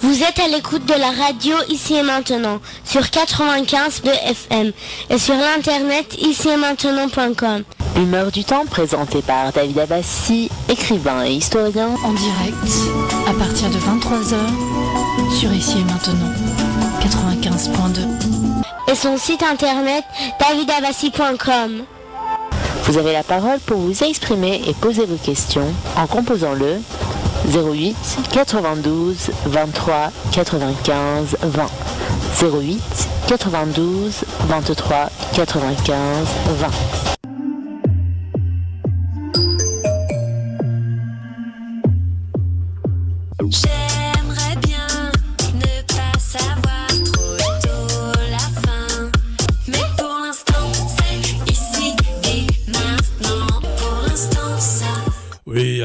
Vous êtes à l'écoute de la radio ici et maintenant sur 95 de FM et sur l'internet ici et maintenant.com. Humeur du temps présentée par David Abassi, écrivain et historien. En direct à partir de 23h sur ici et maintenant 95.2 et son site internet davidabassi.com. Vous avez la parole pour vous exprimer et poser vos questions en composant le 08 92 23 95 20. 08 92 23 95 20.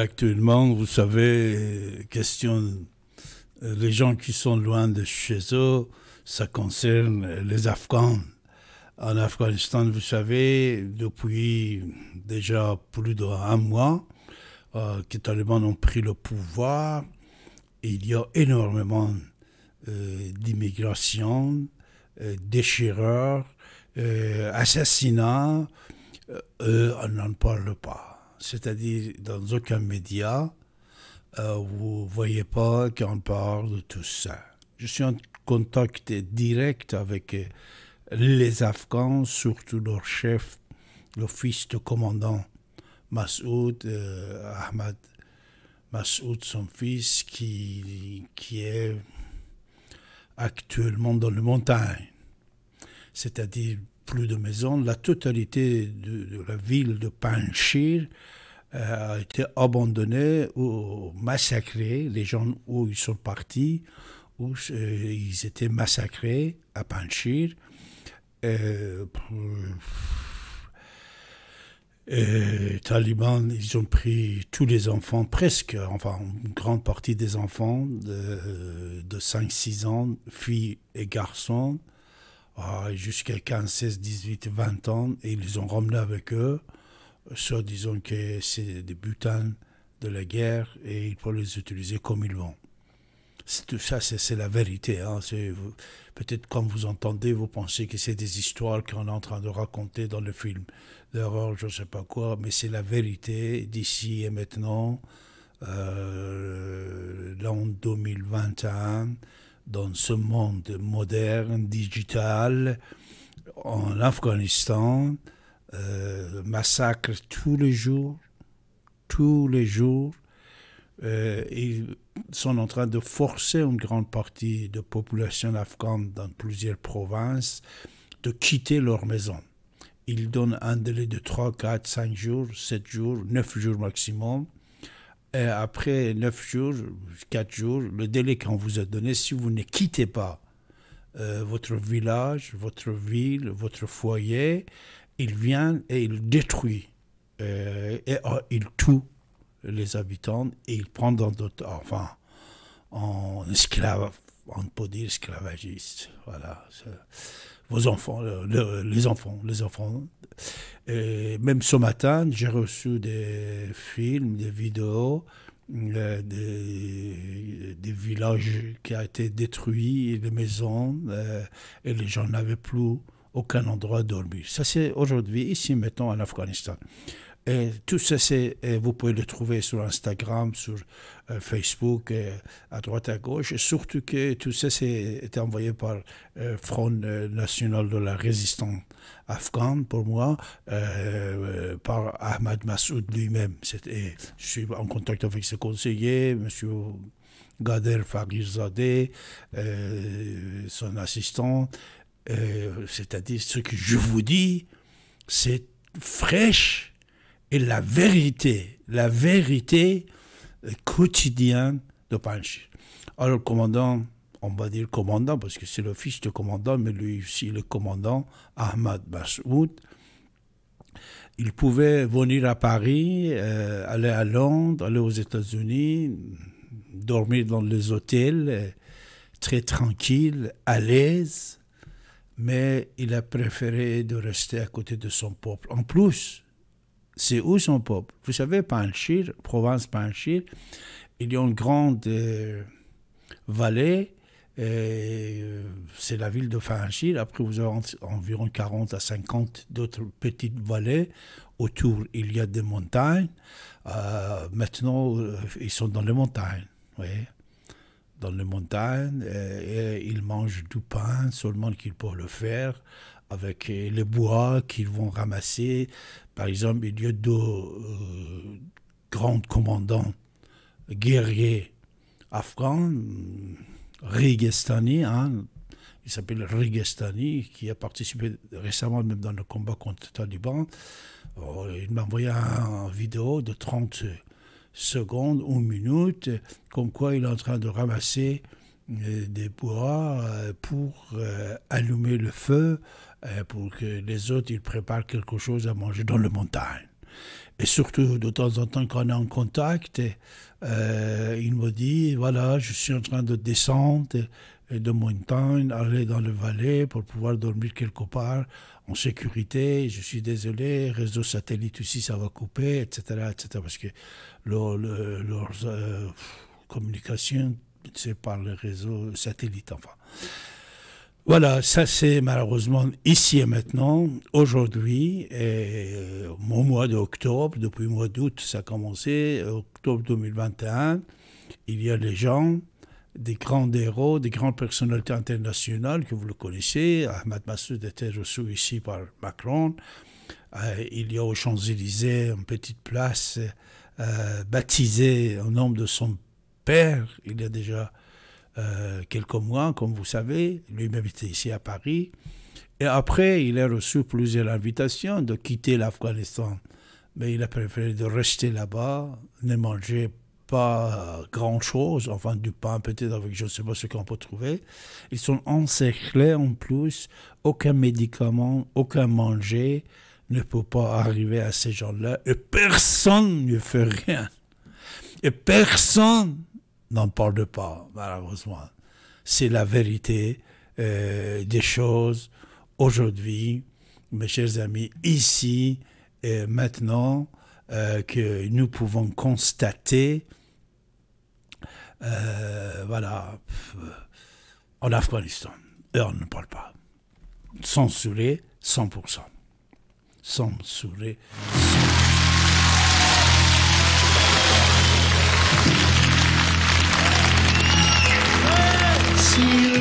actuellement, vous savez, question, euh, les gens qui sont loin de chez eux, ça concerne les Afghans. En Afghanistan, vous savez, depuis déjà plus d'un mois, euh, que les talibans ont pris le pouvoir, il y a énormément euh, d'immigration, déchireurs, assassinats, eux, on n'en parle pas c'est-à-dire dans aucun média, euh, vous ne voyez pas qu'on parle de tout ça. Je suis en contact direct avec euh, les Afghans, surtout leur chef, le fils de commandant Masoud, euh, Ahmad son fils, qui, qui est actuellement dans les montagnes, c'est-à-dire plus de maisons, la totalité de, la ville de Panchir euh, a été abandonnée ou massacrée. Les gens où ils sont partis, où euh, ils étaient massacrés à Panchir. les euh, talibans, ils ont pris tous les enfants, presque, enfin une grande partie des enfants de, de 5-6 ans, filles et garçons. Ah, jusqu'à 15, 16, 18, 20 ans, et ils les ont ramenés avec eux, soit disons que c'est des butins de la guerre et ils peuvent les utiliser comme ils vont. Tout ça, c'est la vérité. Hein. Peut-être comme vous entendez, vous pensez que c'est des histoires qu'on est en train de raconter dans le film d'horreur, je ne sais pas quoi, mais c'est la vérité d'ici et maintenant, euh, l'an 2021 dans ce monde moderne, digital, en Afghanistan, euh, massacre tous les jours, tous les jours. Euh, ils sont en train de forcer une grande partie de la population afghane dans plusieurs provinces de quitter leur maison. Ils donnent un délai de 3, 4, 5 jours, 7 jours, 9 jours maximum et après neuf jours, quatre jours, le délai qu'on vous a donné, si vous ne quittez pas euh, votre village, votre ville, votre foyer, il vient et il détruit, euh, et oh, il tue les habitants et il prend dans d'autres, enfin, en esclave, on peut dire esclavagiste. Voilà enfants, les enfants, les enfants. Et même ce matin, j'ai reçu des films, des vidéos euh, des, des, villages qui ont été détruits, des maisons, euh, et les gens n'avaient plus aucun endroit dormir. Ça, c'est aujourd'hui, ici, maintenant, en Afghanistan. Et tout ça, c'est, vous pouvez le trouver sur Instagram, sur euh, Facebook, à droite, à gauche. Et surtout que tout ça, c'est envoyé par euh, Front euh, National de la Résistance afghane, pour moi, par Ahmad Massoud lui-même. Je suis en contact avec ses conseillers, M. Gader Fagirzadeh, son assistant, euh, c'est-à-dire ce que je vous dis, c'est fraîche et la vérité, la vérité euh, quotidienne de Panchi. Alors le commandant, on va dire commandant parce que c'est le fils du commandant, mais lui aussi le commandant Ahmad bashwood il pouvait venir à Paris, euh, aller à Londres, aller aux États-Unis, dormir dans les hôtels, très tranquille, à l'aise mais il a préféré de rester à côté de son peuple. En plus, c'est où son peuple Vous savez, Panchir, province Panchir, il y a une grande euh, vallée, c'est la ville de Panchir. Après, vous avez environ 40 à 50 d'autres petites vallées. Autour, il y a des montagnes. Euh, maintenant, euh, ils sont dans les montagnes. Vous voyez dans les montagnes. Et ils mangent du pain seulement qu'ils peuvent le faire avec euh, les bois qu'ils vont ramasser. Par exemple, il y a deux euh, grands commandants guerriers afghans, Rigestani, hein, il s'appelle Rigestani, qui a participé récemment même dans le combat contre les talibans. Oh, il m'a envoyé un vidéo de 30 secondes ou minutes, comme quoi il est en train de ramasser euh, des bois euh, pour euh, allumer le feu, pour que les autres ils préparent quelque chose à manger dans le montagne. Et surtout, de temps en temps, quand on est en contact, et, euh, il me dit, voilà, je suis en train de descendre et, de montagne, aller dans le vallée pour pouvoir dormir quelque part en sécurité. Je suis désolé, réseau satellite aussi, ça va couper, etc. etc. parce que leur, euh, communication, c'est par le réseau satellite, enfin. Voilà, ça c'est malheureusement ici et maintenant, aujourd'hui, euh, mon mois d'octobre, depuis le mois d'août ça a commencé, octobre 2021, il y a des gens, des grands héros, des grandes personnalités internationales que vous le connaissez, Ahmad Massoud était reçu ici par Macron, euh, il y a aux Champs-Élysées une petite place euh, baptisée au nom de son père, il y a déjà euh, quelques mois, comme vous savez. Lui-même était ici à Paris. Et après, il a reçu plusieurs invitations de quitter l'Afghanistan. Mais il a préféré de rester là-bas, ne manger pas grand-chose, enfin du pain peut-être avec je ne sais pas ce qu'on peut trouver. Ils sont encerclés en plus, aucun médicament, aucun manger ne peut pas arriver à ces gens-là et personne ne fait rien. Et personne n'en parle pas, malheureusement. C'est la vérité euh, des choses aujourd'hui, mes chers amis, ici et maintenant, euh, que nous pouvons constater, euh, voilà, en Afghanistan. Et on ne parle pas. Censuré 100%. Censuré 100%. see you.